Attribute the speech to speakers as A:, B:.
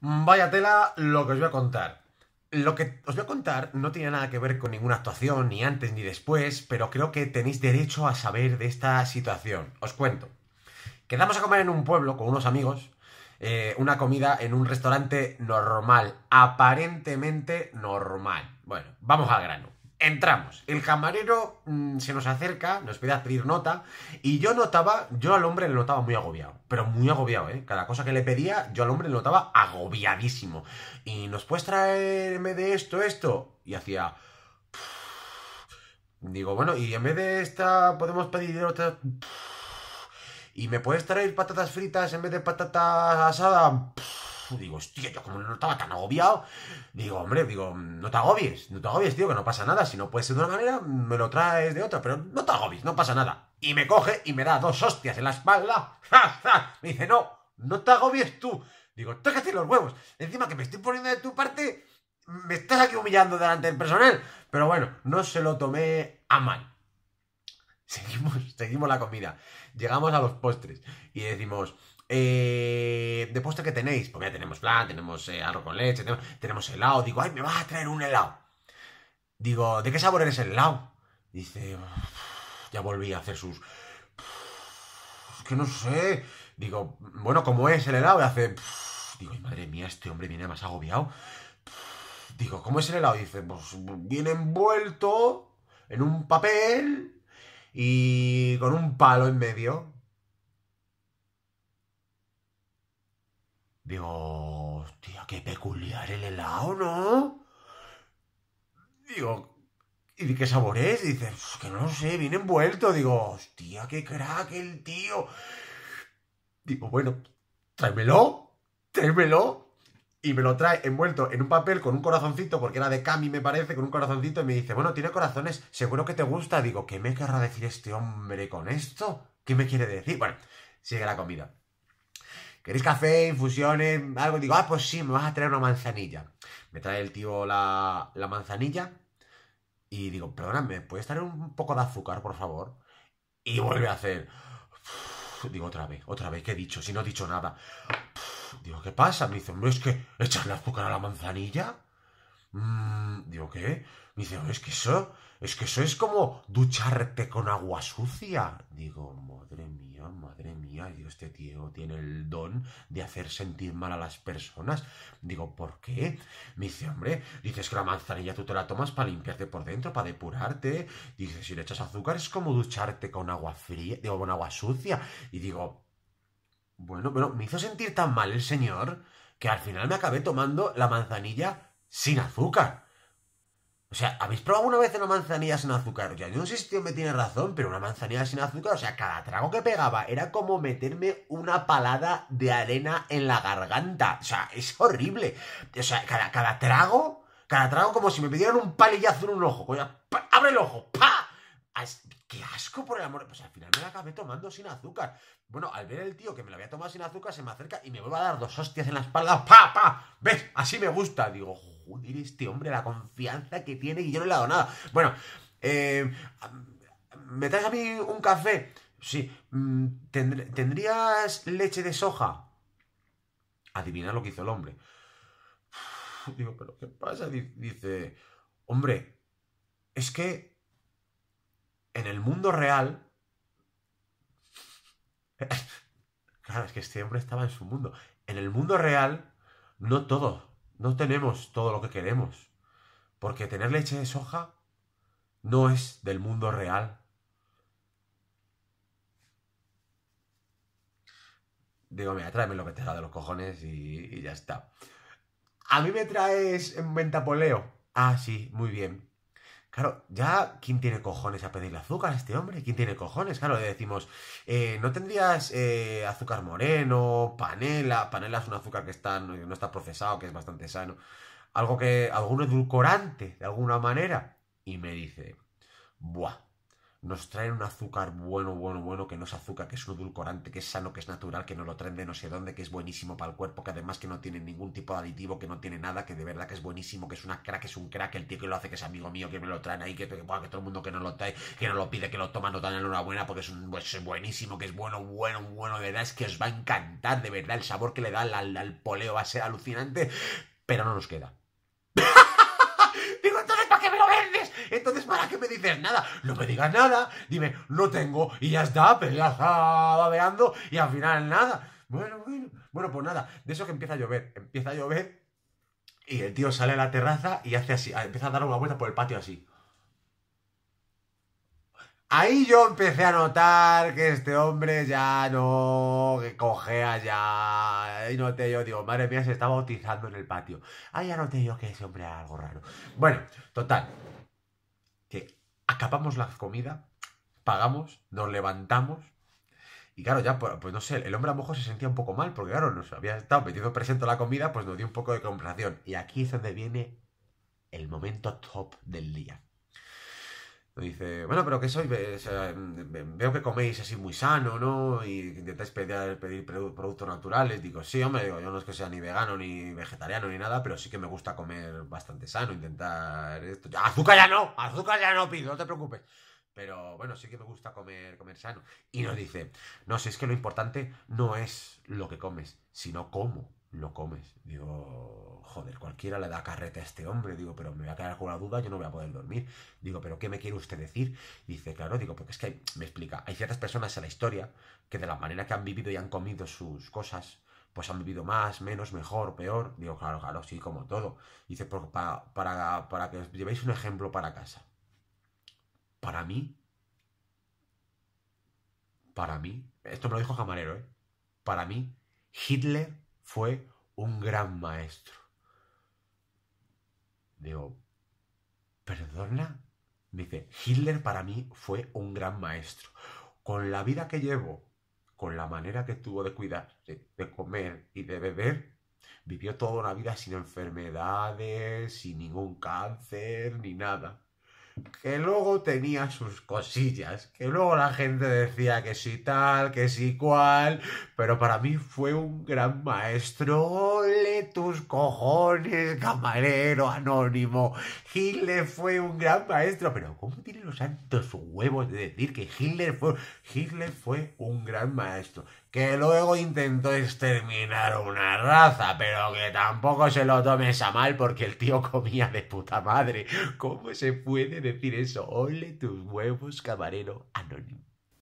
A: Vaya tela lo que os voy a contar. Lo que os voy a contar no tiene nada que ver con ninguna actuación, ni antes ni después, pero creo que tenéis derecho a saber de esta situación. Os cuento. Quedamos a comer en un pueblo con unos amigos, eh, una comida en un restaurante normal, aparentemente normal. Bueno, vamos al grano. Entramos. El camarero mm, se nos acerca, nos pide a pedir nota, y yo notaba, yo al hombre le notaba muy agobiado, pero muy agobiado, ¿eh? Cada cosa que le pedía, yo al hombre le notaba agobiadísimo. Y nos puedes traerme de esto, esto, y hacía... Digo, bueno, y en vez de esta podemos pedir otra... Y me puedes traer patatas fritas en vez de patata asada digo, hostia, yo como no estaba tan agobiado, digo, hombre, digo, no te agobies, no te agobies, tío, que no pasa nada, si no puedes ser de una manera, me lo traes de otra, pero no te agobies, no pasa nada. Y me coge y me da dos hostias en la espalda, me dice, no, no te agobies tú. Digo, decir los huevos. Encima que me estoy poniendo de tu parte, me estás aquí humillando delante del personal. Pero bueno, no se lo tomé a mal. Seguimos, seguimos la comida. Llegamos a los postres y decimos, eh, de postre que tenéis, porque ya tenemos plan, tenemos eh, arroz con leche, tenemos, helado. Digo, ay, me vas a traer un helado. Digo, ¿de qué sabor eres el helado? Dice, ya volví a hacer sus. Es que no sé. Digo, bueno, ¿cómo es el helado? Y hace. Digo, madre mía, este hombre viene más agobiado. Digo, ¿cómo es el helado? Dice, pues viene envuelto en un papel y con un palo en medio. Digo, hostia, qué peculiar el helado, ¿no? Digo, ¿y de qué sabor es? Dice, que no lo sé, viene envuelto. Digo, hostia, qué crack el tío. Digo, bueno, tráemelo, tráemelo. Y me lo trae envuelto en un papel con un corazoncito, porque era de Cami, me parece, con un corazoncito. Y me dice, bueno, tiene corazones, seguro que te gusta. Digo, ¿qué me querrá decir este hombre con esto? ¿Qué me quiere decir? Bueno, sigue la comida. ¿queréis café, infusiones, algo? Digo, ah, pues sí, me vas a traer una manzanilla. Me trae el tío la, la manzanilla y digo, perdóname, ¿puedes traer un poco de azúcar, por favor? Y vuelve a hacer... Digo, otra vez, otra vez, ¿qué he dicho? Si no he dicho nada. Digo, ¿qué pasa? Me dice, no es que echarle azúcar a la manzanilla. Mmm, digo, ¿qué? Me dice, es que eso, es que eso es como ducharte con agua sucia. Digo, madre mía, madre mía, este tío tiene el don de hacer sentir mal a las personas. Digo, ¿por qué? Me dice, hombre, dices que la manzanilla tú te la tomas para limpiarte por dentro, para depurarte. Dice, si le echas azúcar es como ducharte con agua fría, digo, con agua sucia. Y digo, bueno, pero me hizo sentir tan mal el señor que al final me acabé tomando la manzanilla sin azúcar. O sea, ¿habéis probado una vez una manzanilla sin azúcar? Ya yo no sé si tío me este tiene razón, pero una manzanilla sin azúcar, o sea, cada trago que pegaba era como meterme una palada de arena en la garganta. O sea, es horrible. O sea, cada, trago, cada trago como si me pidieran un palillazo en un ojo. Coño, abre el ojo, ¡pa! qué asco por el amor. Pues al final me la acabé tomando sin azúcar. Bueno, al ver el tío que me la había tomado sin azúcar, se me acerca y me vuelve a dar dos hostias en la espalda. ¡Pa, pa! ¿Ves? Así me gusta. Digo, joder, este hombre, la confianza que tiene y yo no le he dado nada. Bueno, eh, ¿me traes a mí un café? Sí. Mm, ¿Tendrías leche de soja? Adivina lo que hizo el hombre. Digo, ¿pero qué pasa? Dice, hombre, es que en el mundo real... claro, es que siempre este estaba en su mundo. En el mundo real, no todo, no tenemos todo lo que queremos. Porque tener leche de soja no es del mundo real. Digo, mira, tráeme lo que te da de los cojones y, ya está. A mí me traes en ventapoleo. Ah, sí, muy bien. Claro, ya, ¿quién tiene cojones a pedirle azúcar a este hombre? ¿Quién tiene cojones? Claro, le decimos, eh, ¿no tendrías eh, azúcar moreno, panela? Panela es un azúcar que no, no está procesado, que es bastante sano. Algo que, algún edulcorante, de alguna manera. Y me dice, buah, nos traen un azúcar bueno, bueno, bueno, que no es azúcar, que es un edulcorante, que es sano, que es natural, que no lo traen de no sé dónde, que es buenísimo para el cuerpo, que además que no tiene ningún tipo de aditivo, que no tiene nada, que de verdad que es buenísimo, que es una crack, que es un crack, el tío que lo hace, que es amigo mío, que me lo traen ahí, que, todo el mundo que no lo trae, que no lo pide, que lo toma, no dan enhorabuena, porque es, un, pues, buenísimo, que es bueno, bueno, bueno, de verdad, es que os va a encantar, de verdad, el sabor que le da al, poleo va a ser alucinante, pero no nos queda. Entonces, ¿para qué me dices nada? No me digas nada, dime, no tengo, y ya está, pero pues ya babeando, y al final nada. Bueno, bueno, bueno, pues nada, de eso que empieza a llover, empieza a llover, y el tío sale a la terraza y hace así, empieza a dar una vuelta por el patio así. Ahí yo empecé a notar que este hombre ya no, que cogea ya. Ahí noté yo, digo, madre mía, se está bautizando en el patio. Ahí ya te yo que ese hombre era algo raro. Bueno, total, que acabamos la comida, pagamos, nos levantamos. Y claro, ya, pues, pues no sé, el hombre a lo se sentía un poco mal, porque claro, nos había estado metido presente la comida, pues nos dio un poco de compensación. Y aquí es donde viene el momento top del día. Dice, bueno, pero que soy, veo que coméis así muy sano, ¿no? Y intentáis pedir, pedir productos naturales. Digo, sí, hombre, digo, yo no es que sea ni vegano, ni vegetariano, ni nada, pero sí que me gusta comer bastante sano, intentar esto. ¡Azúcar ya no! ¡Azúcar ya no pido! No te preocupes. Pero bueno, sí que me gusta comer, comer sano. Y nos dice, no, si es que lo importante no es lo que comes, sino cómo lo comes. Digo, joder, cualquiera le da carreta a este hombre. Digo, pero me voy a quedar con la duda, yo no voy a poder dormir. Digo, pero ¿qué me quiere usted decir? Dice, claro, digo, porque es que me explica, hay ciertas personas en la historia que de la manera que han vivido y han comido sus cosas, pues han vivido más, menos, mejor, peor. Digo, claro, claro, sí, como todo. Dice, para, para, para que os llevéis un ejemplo para casa. Para mí, para mí, esto me lo dijo Camarero, ¿eh? Para mí, Hitler fue un gran maestro. Digo, ¿perdona? Me dice, Hitler para mí fue un gran maestro. Con la vida que llevo, con la manera que tuvo de cuidar, de, de comer y de beber, vivió toda una vida sin enfermedades, sin ningún cáncer, ni nada que luego tenía sus cosillas, que luego la gente decía que si tal, que sí cual, pero para mí fue un gran maestro. Ole tus cojones, camarero anónimo. Hitler fue un gran maestro, pero ¿cómo tiene los santos huevos de decir que Hitler fue, Hitler fue un gran maestro? que luego intentó exterminar una raza, pero que tampoco se lo tomes a mal porque el tío comía de puta madre. ¿Cómo se puede decir eso. Ole tus huevos, camarero anónimo.